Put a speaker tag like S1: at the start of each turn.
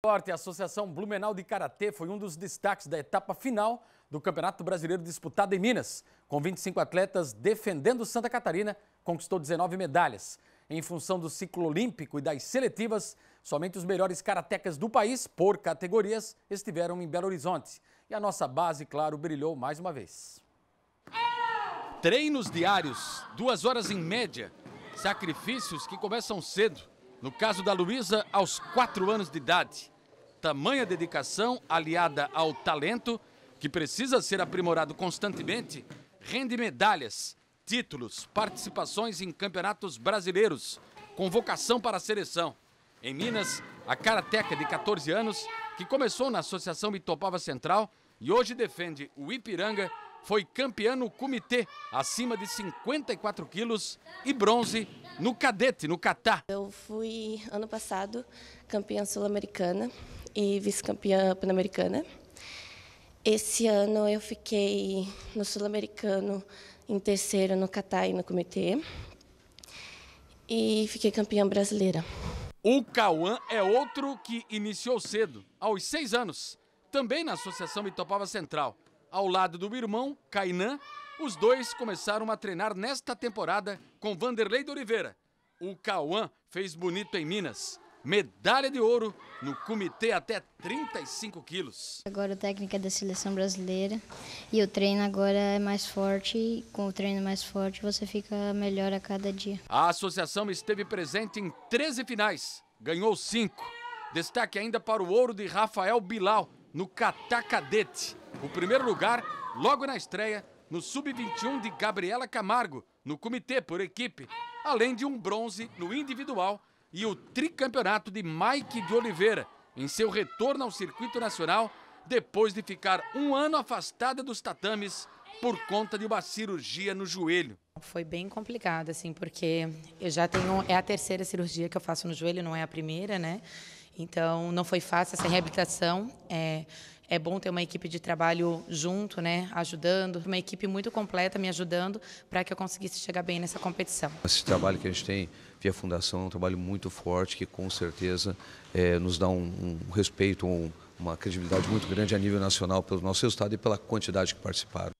S1: Esporte, a Associação Blumenau de Karatê foi um dos destaques da etapa final do Campeonato Brasileiro disputado em Minas. Com 25 atletas defendendo Santa Catarina, conquistou 19 medalhas. Em função do ciclo olímpico e das seletivas, somente os melhores karatecas do país, por categorias, estiveram em Belo Horizonte. E a nossa base, claro, brilhou mais uma vez. Treinos diários, duas horas em média, sacrifícios que começam cedo no caso da Luísa, aos 4 anos de idade. Tamanha dedicação, aliada ao talento, que precisa ser aprimorado constantemente, rende medalhas, títulos, participações em campeonatos brasileiros, convocação para a seleção. Em Minas, a karateca de 14 anos, que começou na Associação Itopava Central e hoje defende o Ipiranga foi campeã no comitê, acima de 54 quilos, e bronze no cadete, no Catar.
S2: Eu fui, ano passado, campeã sul-americana e vice-campeã pan-americana. Esse ano eu fiquei no sul-americano, em terceiro no Catar e no comitê. E fiquei campeã brasileira.
S1: O Cauã é outro que iniciou cedo, aos seis anos, também na Associação Itopava Central ao lado do irmão, Cainan, os dois começaram a treinar nesta temporada com Vanderlei de Oliveira. O Cauã fez bonito em Minas. Medalha de ouro no comitê até 35 quilos. Agora o técnico é da seleção brasileira e o treino agora é mais forte. E com o treino mais forte você fica melhor a cada dia. A associação esteve presente em 13 finais, ganhou 5. Destaque ainda para o ouro de Rafael Bilal no Catacadete o primeiro lugar logo na estreia no Sub-21 de Gabriela Camargo, no comitê por equipe, além de um bronze no individual e o tricampeonato de Mike de Oliveira em seu retorno ao circuito nacional depois de ficar um ano afastada dos tatames por conta de uma cirurgia no joelho.
S3: Foi bem complicado, assim, porque eu já tenho. É a terceira cirurgia que eu faço no joelho, não é a primeira, né? Então, não foi fácil essa reabilitação. É, é bom ter uma equipe de trabalho junto, né, ajudando, uma equipe muito completa me ajudando para que eu conseguisse chegar bem nessa competição.
S1: Esse trabalho que a gente tem via fundação é um trabalho muito forte que com certeza é, nos dá um, um respeito, um, uma credibilidade muito grande a nível nacional pelo nosso resultado e pela quantidade que participaram.